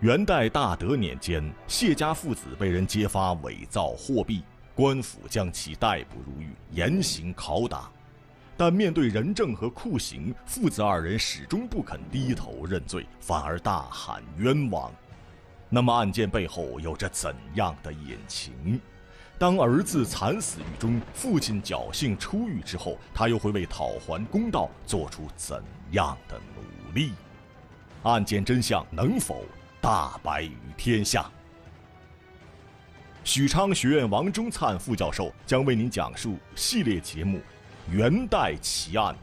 元代大德年间，谢家父子被人揭发伪造货币，官府将其逮捕入狱，严刑拷打。但面对人证和酷刑，父子二人始终不肯低头认罪，反而大喊冤枉。那么案件背后有着怎样的隐情？当儿子惨死狱中，父亲侥幸出狱之后，他又会为讨还公道做出怎样的努力？案件真相能否？大白于天下。许昌学院王忠灿副教授将为您讲述系列节目《元代奇案：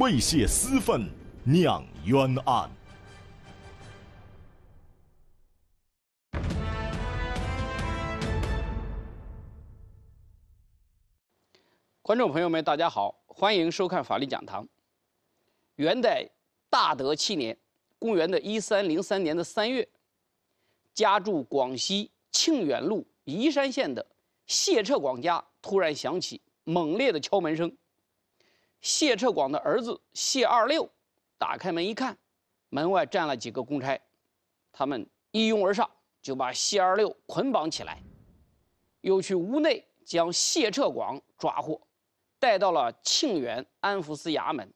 为泄私愤酿冤案》。观众朋友们，大家好，欢迎收看法律讲堂。元代大德七年。公元的一三零三年的三月，家住广西庆远路宜山县的谢彻广家突然响起猛烈的敲门声。谢彻广的儿子谢二六打开门一看，门外站了几个公差，他们一拥而上，就把谢二六捆绑起来，又去屋内将谢彻广抓获，带到了庆远安福寺衙门。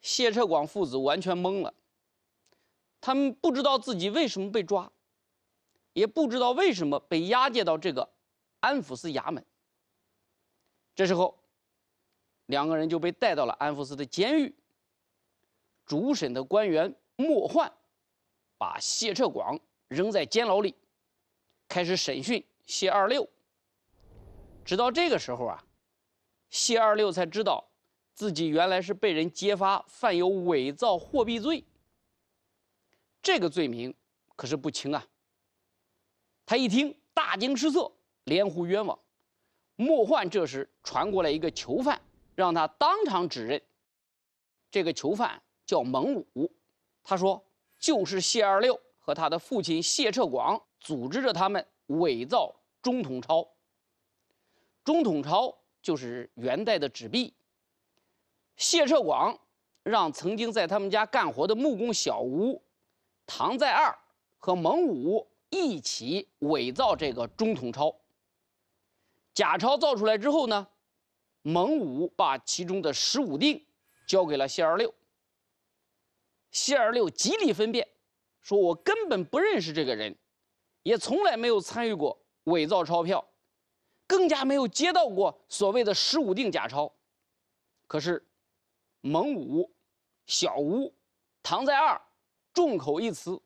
谢彻广父子完全懵了。他们不知道自己为什么被抓，也不知道为什么被押解到这个安福司衙门。这时候，两个人就被带到了安福司的监狱。主审的官员莫焕，把谢彻广扔在监牢里，开始审讯谢二六。直到这个时候啊，谢二六才知道自己原来是被人揭发，犯有伪造货币罪。这个罪名可是不轻啊！他一听大惊失色，连呼冤枉。莫焕这时传过来一个囚犯，让他当场指认。这个囚犯叫蒙武，他说就是谢二六和他的父亲谢彻广组织着他们伪造中统钞。中统钞就是元代的纸币。谢彻广让曾经在他们家干活的木工小吴。唐在二和蒙武一起伪造这个中统钞。假钞造出来之后呢，蒙武把其中的十五锭交给了谢二六。谢二六极力分辨，说我根本不认识这个人，也从来没有参与过伪造钞票，更加没有接到过所谓的十五锭假钞。可是，蒙武、小吴、唐在二。众口一词，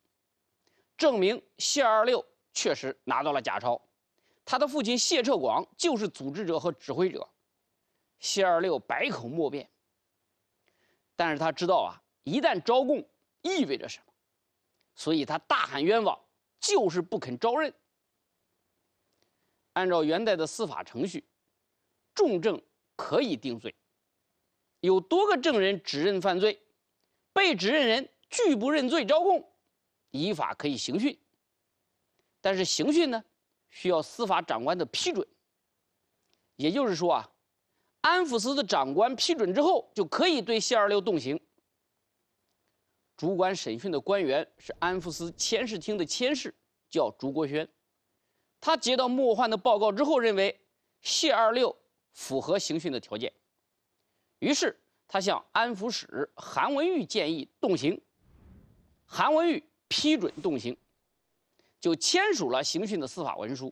证明谢二六确实拿到了假钞，他的父亲谢彻广就是组织者和指挥者，谢二六百口莫辩，但是他知道啊，一旦招供意味着什么，所以他大喊冤枉，就是不肯招认。按照元代的司法程序，重证可以定罪，有多个证人指认犯罪，被指认人。拒不认罪、招供，依法可以刑讯。但是刑讯呢，需要司法长官的批准。也就是说啊，安抚司的长官批准之后，就可以对谢二六动刑。主管审讯的官员是安抚司监视厅的监事，叫朱国轩。他接到莫焕的报告之后，认为谢二六符合刑讯的条件，于是他向安抚使韩文玉建议动刑。韩文玉批准动刑，就签署了刑讯的司法文书，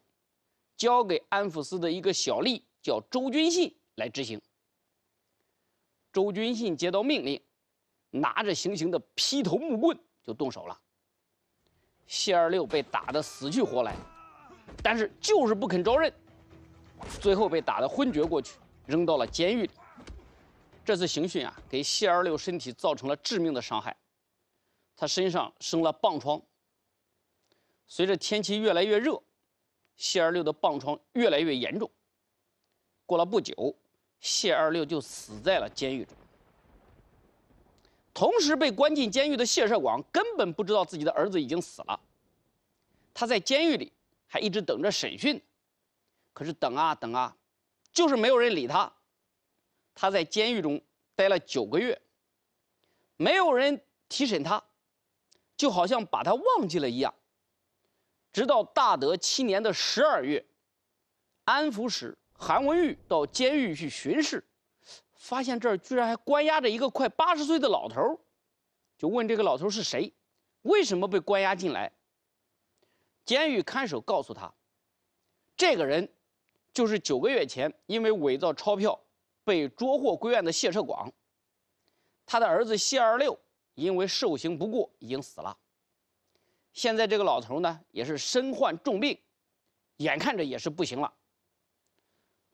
交给安抚司的一个小吏叫周军信来执行。周军信接到命令，拿着行刑的劈头木棍就动手了。谢二六被打得死去活来，但是就是不肯招认，最后被打得昏厥过去，扔到了监狱里。这次刑讯啊，给谢二六身体造成了致命的伤害。他身上生了棒疮。随着天气越来越热，谢二六的棒疮越来越严重。过了不久，谢二六就死在了监狱中。同时被关进监狱的谢社广根本不知道自己的儿子已经死了。他在监狱里还一直等着审讯，可是等啊等啊，就是没有人理他。他在监狱中待了九个月，没有人提审他。就好像把他忘记了一样。直到大德七年的十二月，安抚使韩文玉到监狱去巡视，发现这儿居然还关押着一个快八十岁的老头就问这个老头是谁，为什么被关押进来。监狱看守告诉他，这个人就是九个月前因为伪造钞票被捉获归案的谢彻广，他的儿子谢二六。因为受刑不过，已经死了。现在这个老头呢，也是身患重病，眼看着也是不行了。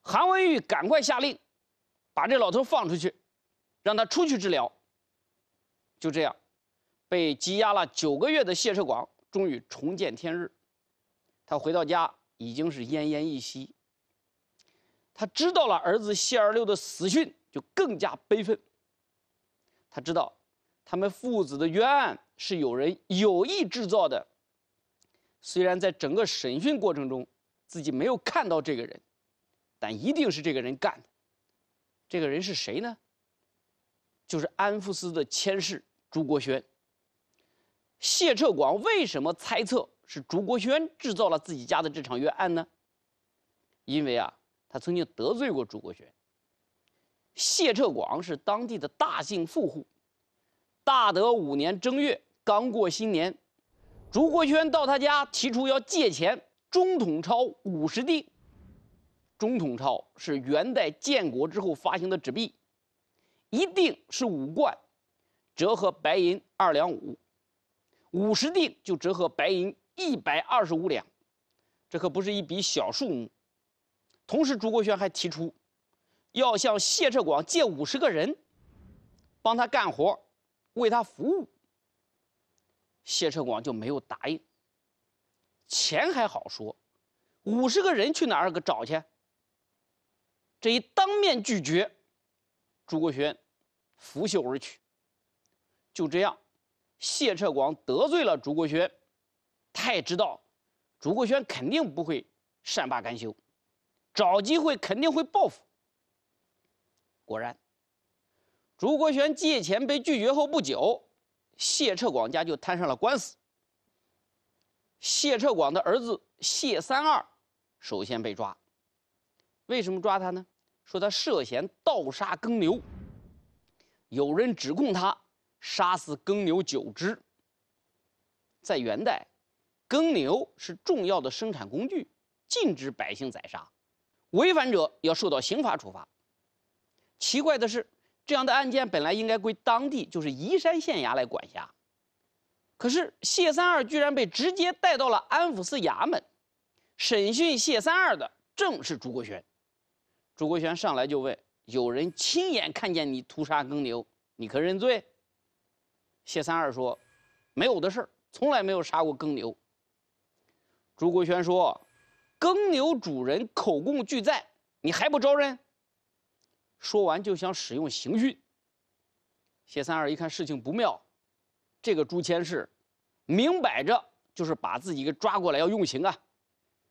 韩文玉赶快下令，把这老头放出去，让他出去治疗。就这样，被羁押了九个月的谢世广，终于重见天日。他回到家已经是奄奄一息。他知道了儿子谢二六的死讯，就更加悲愤。他知道。他们父子的冤案是有人有意制造的。虽然在整个审讯过程中自己没有看到这个人，但一定是这个人干的。这个人是谁呢？就是安福司的千世朱国轩。谢彻广为什么猜测是朱国轩制造了自己家的这场冤案呢？因为啊，他曾经得罪过朱国轩。谢彻广是当地的大姓富户。大德五年正月刚过新年，朱国轩到他家提出要借钱中统钞五十锭。中统钞是元代建国之后发行的纸币，一锭是五贯，折合白银二两五，五十锭就折合白银一百二十五两，这可不是一笔小数目。同时，朱国轩还提出要向谢彻广借五十个人，帮他干活。为他服务，谢彻广就没有答应。钱还好说，五十个人去哪儿个找去？这一当面拒绝，朱国轩拂袖而去。就这样，谢彻广得罪了朱国轩，他也知道朱国轩肯定不会善罢甘休，找机会肯定会报复。果然。朱国权借钱被拒绝后不久，谢彻广家就摊上了官司。谢彻广的儿子谢三二首先被抓。为什么抓他呢？说他涉嫌盗杀耕牛。有人指控他杀死耕牛九只。在元代，耕牛是重要的生产工具，禁止百姓宰杀，违反者要受到刑法处罚。奇怪的是。这样的案件本来应该归当地，就是宜山县衙来管辖，可是谢三二居然被直接带到了安抚司衙门，审讯谢三二的正是朱国权。朱国权上来就问：“有人亲眼看见你屠杀耕牛，你可认罪？”谢三二说：“没有的事儿，从来没有杀过耕牛。”朱国权说：“耕牛主人口供俱在，你还不招认？”说完就想使用刑讯。谢三二一看事情不妙，这个朱千氏明摆着就是把自己给抓过来要用刑啊，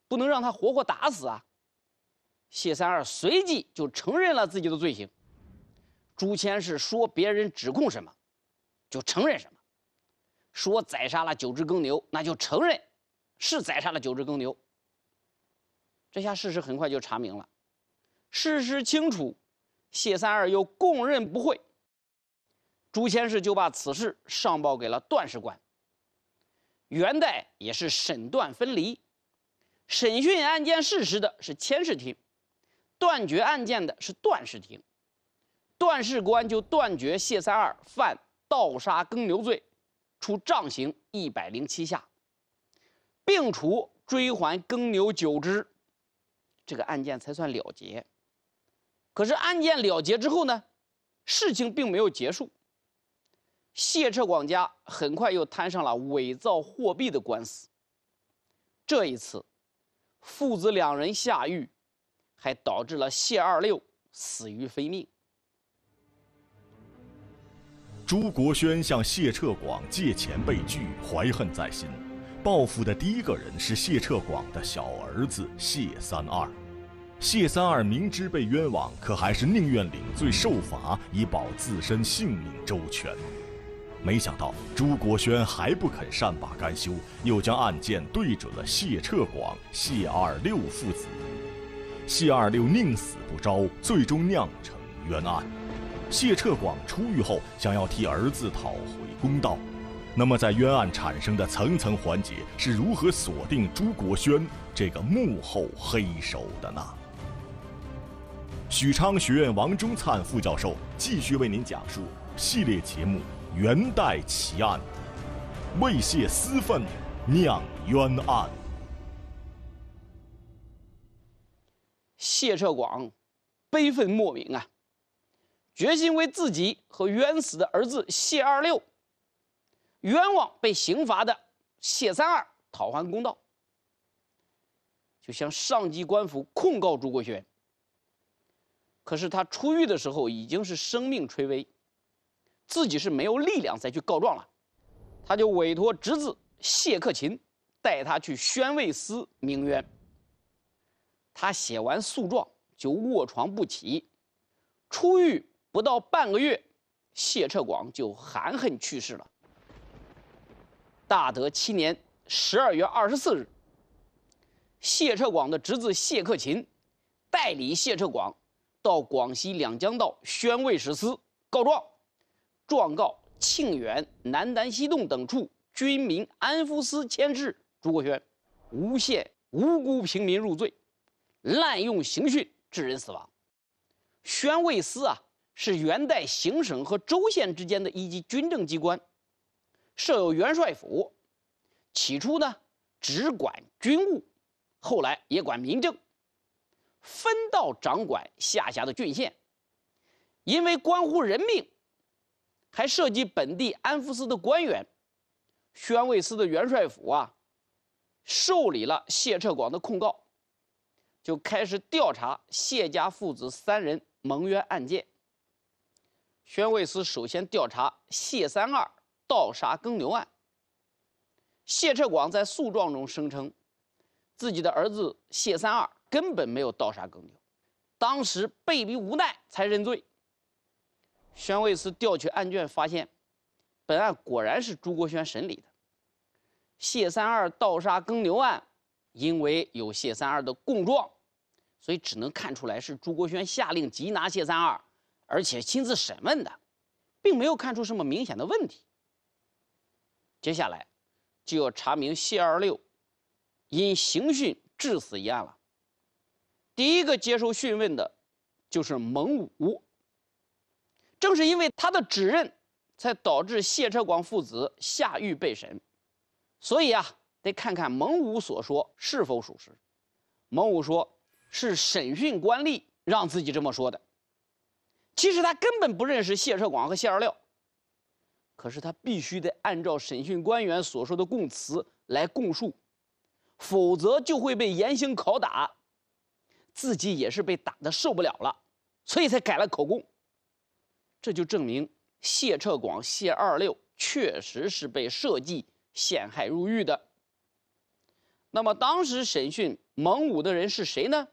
不能让他活活打死啊。谢三二随即就承认了自己的罪行。朱千是说别人指控什么，就承认什么。说宰杀了九只耕牛，那就承认是宰杀了九只耕牛。这下事实很快就查明了，事实清楚。谢三二又供认不讳，朱千氏就把此事上报给了段士官。元代也是审断分离，审讯案件事实的是千事庭，断绝案件的是段事庭。段士官就断绝谢三二犯盗杀耕牛罪，处杖刑一百零七下，并处追还耕牛九只，这个案件才算了结。可是案件了结之后呢，事情并没有结束。谢彻广家很快又摊上了伪造货币的官司。这一次，父子两人下狱，还导致了谢二六死于非命。朱国轩向谢彻广借钱被拒，怀恨在心，报复的第一个人是谢彻广的小儿子谢三二。谢三二明知被冤枉，可还是宁愿领罪受罚，以保自身性命周全。没想到朱国轩还不肯善罢甘休，又将案件对准了谢彻广、谢二六父子。谢二六宁死不招，最终酿成冤案。谢彻广出狱后，想要替儿子讨回公道。那么，在冤案产生的层层环节，是如何锁定朱国轩这个幕后黑手的呢？许昌学院王忠灿副教授继续为您讲述系列节目《元代奇案》，为泄私愤酿冤案。谢彻广，悲愤莫名啊，决心为自己和冤死的儿子谢二六、冤枉被刑罚的谢三二讨还公道，就向上级官府控告朱国轩。可是他出狱的时候已经是生命垂危，自己是没有力量再去告状了，他就委托侄子谢克勤带他去宣慰司鸣冤。他写完诉状就卧床不起，出狱不到半个月，谢彻广就含恨去世了。大德七年十二月二十四日，谢彻广的侄子谢克勤代理谢彻广。到广西两江道宣慰使司告状，状告庆远、南丹、西洞等处军民安抚司牵制朱国轩，诬陷无辜平民入罪，滥用刑讯致人死亡。宣慰司啊，是元代行省和州县之间的一级军政机关，设有元帅府，起初呢只管军务，后来也管民政。分道掌管下辖的郡县，因为关乎人命，还涉及本地安抚司的官员、宣慰司的元帅府啊，受理了谢彻广的控告，就开始调查谢家父子三人蒙冤案件。宣慰司首先调查谢三二盗杀耕牛案。谢彻广在诉状中声称，自己的儿子谢三二。根本没有盗杀耕牛，当时被逼无奈才认罪。宣慰司调取案卷，发现本案果然是朱国轩审理的。谢三二盗杀耕牛案，因为有谢三二的供状，所以只能看出来是朱国轩下令缉拿谢三二，而且亲自审问的，并没有看出什么明显的问题。接下来就要查明谢二六因刑讯致死一案了。第一个接受讯问的，就是蒙武。正是因为他的指认，才导致谢车广父子下狱被审。所以啊，得看看蒙武所说是否属实。蒙武说是审讯官吏让自己这么说的，其实他根本不认识谢车广和谢二料。可是他必须得按照审讯官员所说的供词来供述，否则就会被严刑拷打。自己也是被打得受不了了，所以才改了口供。这就证明谢彻广、谢二六确实是被设计陷害入狱的。那么当时审讯蒙武的人是谁呢？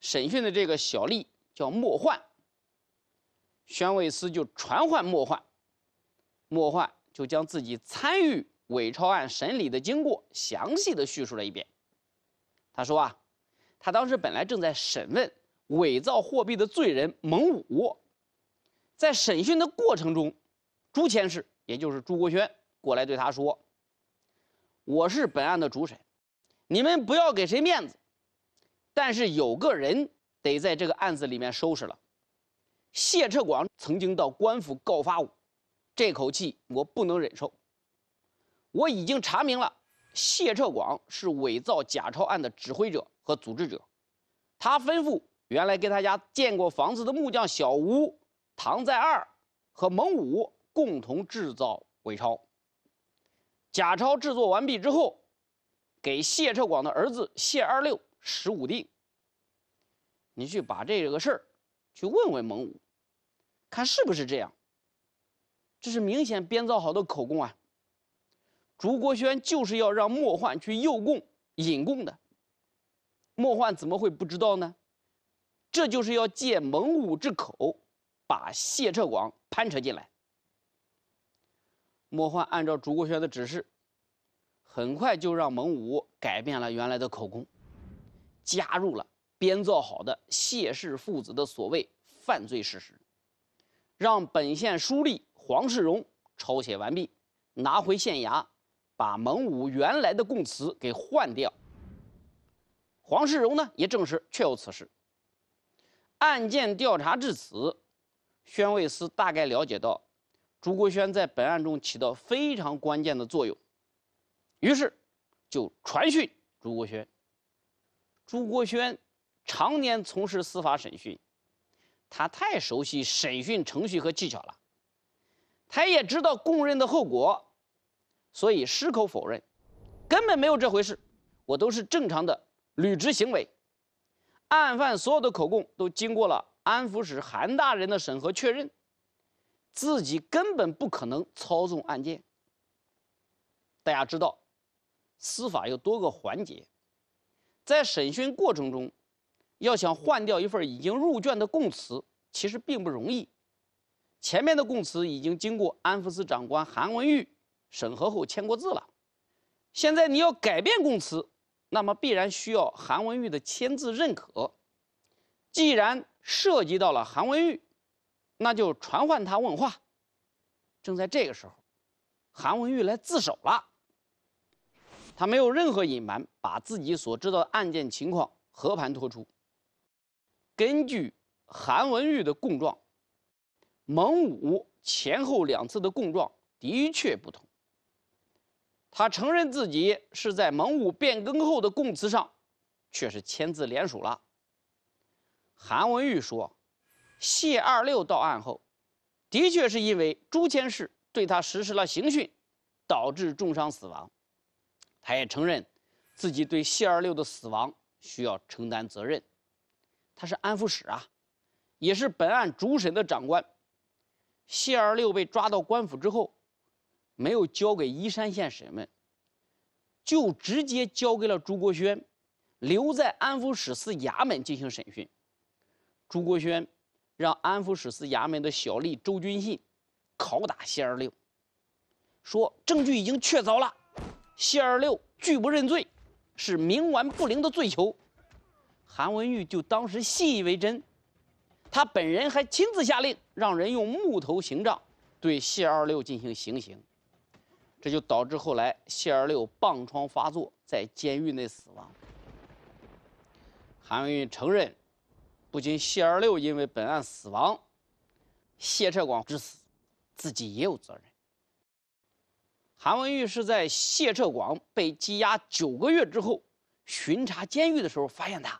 审讯的这个小吏叫莫焕，宣慰司就传唤莫焕，莫焕就将自己参与伪钞案审理的经过详细的叙述了一遍。他说啊。他当时本来正在审问伪造货币的罪人蒙武，在审讯的过程中，朱谦士，也就是朱国轩，过来对他说：“我是本案的主审，你们不要给谁面子，但是有个人得在这个案子里面收拾了。谢彻广曾经到官府告发我，这口气我不能忍受。我已经查明了。”谢彻广是伪造假钞案的指挥者和组织者，他吩咐原来给他家建过房子的木匠小吴、唐在二和蒙武共同制造伪钞。假钞制作完毕之后，给谢彻广的儿子谢二六十五定：“你去把这个事儿去问问蒙武，看是不是这样。”这是明显编造好的口供啊！朱国轩就是要让莫焕去诱供、引供的，莫焕怎么会不知道呢？这就是要借蒙武之口，把谢彻广攀扯进来。莫焕按照朱国轩的指示，很快就让蒙武改变了原来的口供，加入了编造好的谢氏父子的所谓犯罪事实，让本县书吏黄世荣抄写完毕，拿回县衙。把蒙武原来的供词给换掉。黄世荣呢也证实确有此事。案件调查至此，宣慰司大概了解到朱国轩在本案中起到非常关键的作用，于是就传讯朱国轩。朱国轩常年从事司法审讯，他太熟悉审讯程序和技巧了，他也知道供认的后果。所以，矢口否认，根本没有这回事，我都是正常的履职行为。案犯所有的口供都经过了安抚使韩大人的审核确认，自己根本不可能操纵案件。大家知道，司法有多个环节，在审讯过程中，要想换掉一份已经入卷的供词，其实并不容易。前面的供词已经经过安抚司长官韩文玉。审核后签过字了，现在你要改变供词，那么必然需要韩文玉的签字认可。既然涉及到了韩文玉，那就传唤他问话。正在这个时候，韩文玉来自首了，他没有任何隐瞒，把自己所知道的案件情况和盘托出。根据韩文玉的供状，蒙武前后两次的供状的确不同。他承认自己是在蒙武变更后的供词上，却是签字联署了。韩文玉说，谢二六到案后，的确是因为朱谦氏对他实施了刑讯，导致重伤死亡。他也承认，自己对谢二六的死亡需要承担责任。他是安抚使啊，也是本案主审的长官。谢二六被抓到官府之后。没有交给依山县审问，就直接交给了朱国轩，留在安抚使司衙门进行审讯。朱国轩让安抚使司衙门的小吏周君信拷打谢二六，说证据已经确凿了，谢二六拒不认罪，是冥顽不灵的罪囚。韩文玉就当时信以为真，他本人还亲自下令，让人用木头刑杖对谢二六进行刑刑。这就导致后来谢二六棒疮发作，在监狱内死亡。韩文玉承认，不仅谢二六因为本案死亡，谢彻广之死，自己也有责任。韩文玉是在谢彻广被羁押九个月之后，巡查监狱的时候发现他，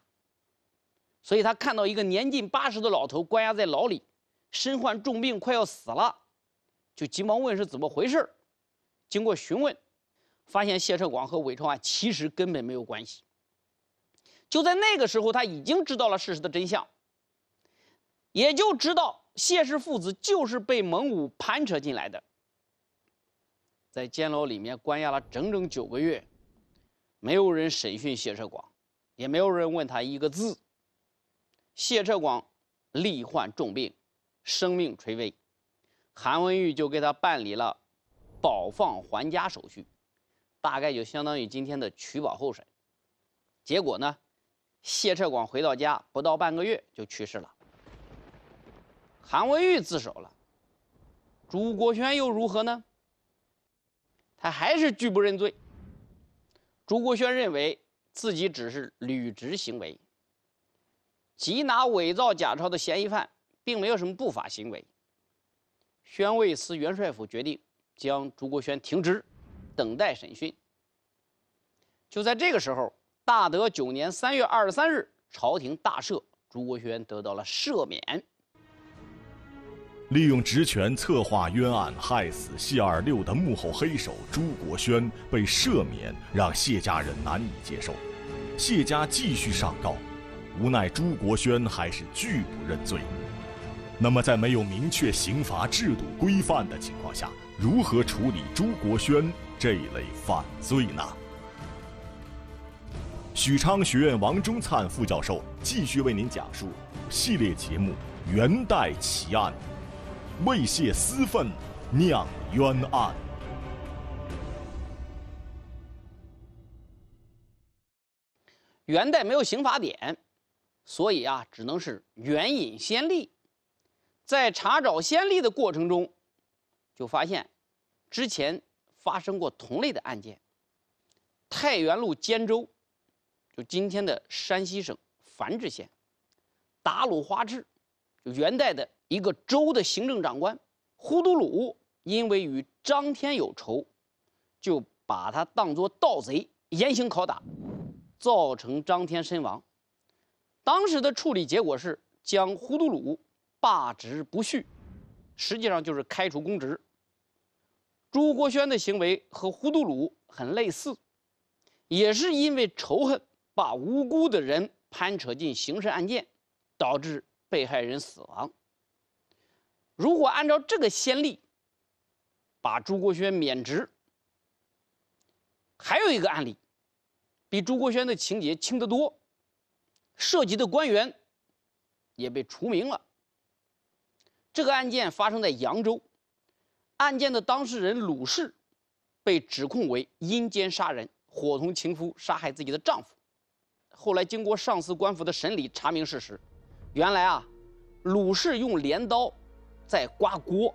所以他看到一个年近八十的老头关押在牢里，身患重病，快要死了，就急忙问是怎么回事。经过询问，发现谢彻广和韦钞安其实根本没有关系。就在那个时候，他已经知道了事实的真相，也就知道谢氏父子就是被蒙武盘扯进来的。在监牢里面关押了整整九个月，没有人审讯谢彻广，也没有人问他一个字。谢彻广罹患重病，生命垂危，韩文玉就给他办理了。保放还家手续，大概就相当于今天的取保候审。结果呢，谢彻广回到家不到半个月就去世了。韩文玉自首了，朱国轩又如何呢？他还是拒不认罪。朱国轩认为自己只是履职行为，缉拿伪造假钞的嫌疑犯，并没有什么不法行为。宣慰司元帅府决定。将朱国轩停职，等待审讯。就在这个时候，大德九年三月二十三日，朝廷大赦，朱国轩得到了赦免。利用职权策划冤案、害死谢二六的幕后黑手朱国轩被赦免，让谢家人难以接受。谢家继续上告，无奈朱国轩还是拒不认罪。那么，在没有明确刑罚制度规范的情况下，如何处理朱国轩这类犯罪呢？许昌学院王忠灿副教授继续为您讲述系列节目《元代奇案：为泄私愤酿冤案》。元代没有刑法典，所以啊，只能是援引先例。在查找先例的过程中。就发现，之前发生过同类的案件。太原路监州，就今天的山西省繁峙县，达鲁花赤，就元代的一个州的行政长官，忽都鲁因为与张天有仇，就把他当作盗贼严刑拷打，造成张天身亡。当时的处理结果是将忽都鲁罢职不叙，实际上就是开除公职。朱国轩的行为和胡杜鲁很类似，也是因为仇恨把无辜的人攀扯进刑事案件，导致被害人死亡。如果按照这个先例，把朱国轩免职。还有一个案例，比朱国轩的情节轻得多，涉及的官员也被除名了。这个案件发生在扬州。案件的当事人鲁氏被指控为阴间杀人，伙同情夫杀害自己的丈夫。后来经过上司官府的审理，查明事实，原来啊，鲁氏用镰刀在刮锅，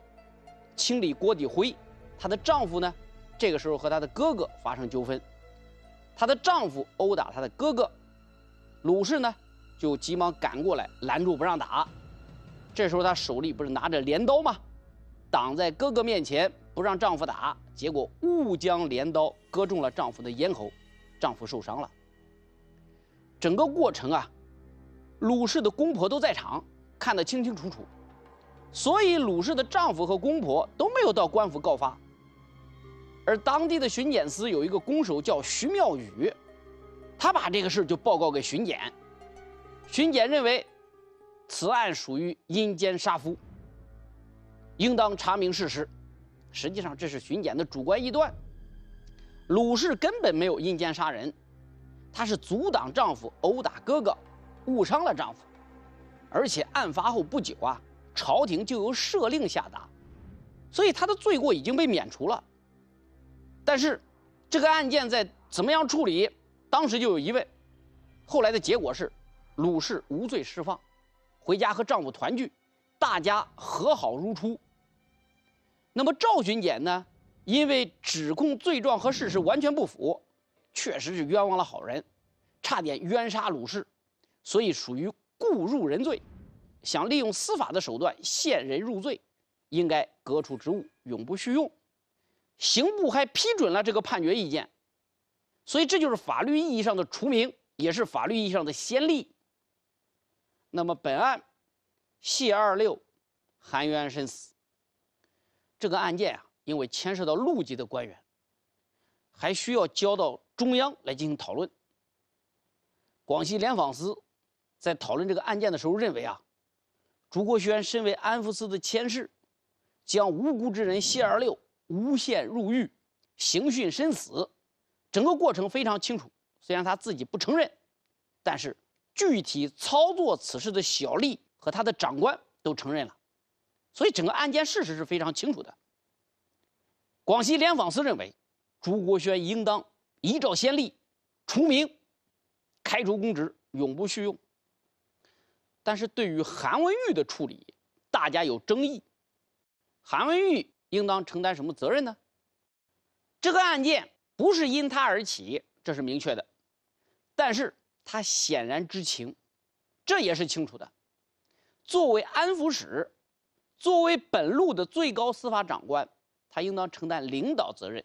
清理锅底灰。她的丈夫呢，这个时候和她的哥哥发生纠纷，她的丈夫殴打她的哥哥，鲁氏呢就急忙赶过来拦住不让打。这时候她手里不是拿着镰刀吗？挡在哥哥面前不让丈夫打，结果误将镰刀割中了丈夫的咽喉，丈夫受伤了。整个过程啊，鲁氏的公婆都在场，看得清清楚楚，所以鲁氏的丈夫和公婆都没有到官府告发。而当地的巡检司有一个公手叫徐妙宇，他把这个事就报告给巡检，巡检认为此案属于阴间杀夫。应当查明事实，实际上这是巡检的主观臆断。鲁氏根本没有阴间杀人，她是阻挡丈夫殴打哥哥，误伤了丈夫，而且案发后不久啊，朝廷就由赦令下达，所以她的罪过已经被免除了。但是这个案件在怎么样处理，当时就有疑问，后来的结果是鲁氏无罪释放，回家和丈夫团聚，大家和好如初。那么赵巡检呢？因为指控罪状和事实完全不符，确实是冤枉了好人，差点冤杀鲁氏，所以属于故入人罪，想利用司法的手段陷人入罪，应该革除职务，永不叙用。刑部还批准了这个判决意见，所以这就是法律意义上的除名，也是法律意义上的先例。那么本案谢二六含冤身死。这个案件啊，因为牵涉到陆籍的官员，还需要交到中央来进行讨论。广西联访司在讨论这个案件的时候认为啊，朱国轩身为安福司的牵事，将无辜之人谢二六诬陷入狱、刑讯身死，整个过程非常清楚。虽然他自己不承认，但是具体操作此事的小吏和他的长官都承认了。所以整个案件事实是非常清楚的。广西联防司认为，朱国轩应当依照先例，除名、开除公职、永不叙用。但是对于韩文玉的处理，大家有争议。韩文玉应当承担什么责任呢？这个案件不是因他而起，这是明确的。但是他显然知情，这也是清楚的。作为安抚使。作为本路的最高司法长官，他应当承担领导责任。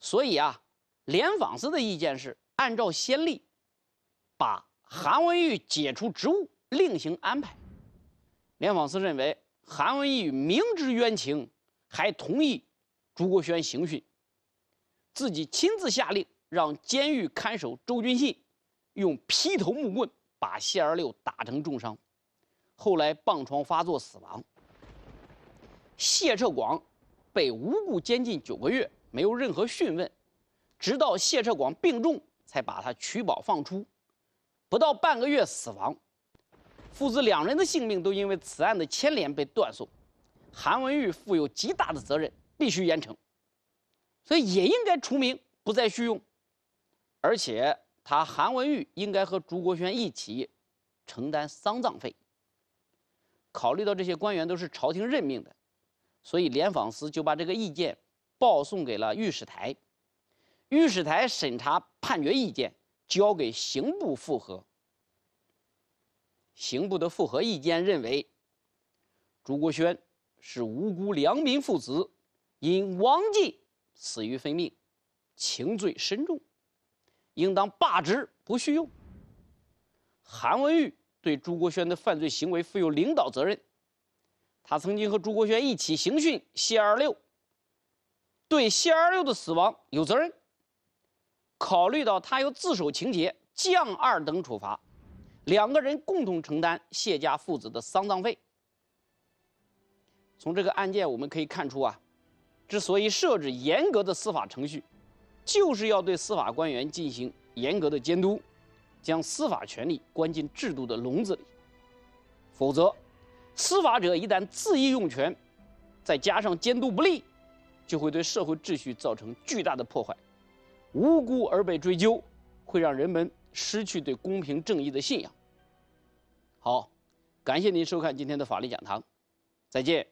所以啊，联防司的意见是按照先例，把韩文玉解除职务，另行安排。联防司认为，韩文玉明知冤情，还同意朱国轩刑讯，自己亲自下令让监狱看守周军信，用劈头木棍把谢二六打成重伤。后来，棒疮发作，死亡。谢彻广被无故监禁九个月，没有任何讯问，直到谢彻广病重，才把他取保放出。不到半个月，死亡。父子两人的性命都因为此案的牵连被断送。韩文玉负有极大的责任，必须严惩，所以也应该除名，不再续用。而且，他韩文玉应该和朱国轩一起承担丧葬费。考虑到这些官员都是朝廷任命的，所以廉访司就把这个意见报送给了御史台。御史台审查判决意见，交给刑部复核。刑部的复核意见认为，朱国轩是无辜良民父子，因王继死于非命，情罪深重，应当罢职不叙用。韩文玉。对朱国轩的犯罪行为负有领导责任，他曾经和朱国轩一起刑讯谢二六，对谢二六的死亡有责任。考虑到他有自首情节，降二等处罚，两个人共同承担谢家父子的丧葬费。从这个案件我们可以看出啊，之所以设置严格的司法程序，就是要对司法官员进行严格的监督。将司法权力关进制度的笼子里，否则，司法者一旦恣意用权，再加上监督不力，就会对社会秩序造成巨大的破坏，无辜而被追究，会让人们失去对公平正义的信仰。好，感谢您收看今天的法律讲堂，再见。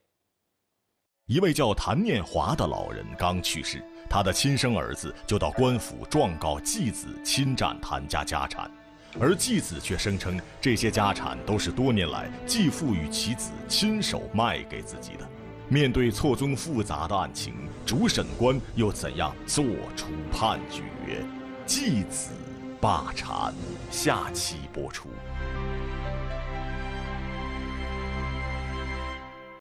一位叫谭念华的老人刚去世，他的亲生儿子就到官府状告继子侵占谭家家产。而继子却声称，这些家产都是多年来继父与其子亲手卖给自己的。面对错综复杂的案情，主审官又怎样做出判决？继子霸产，下期播出。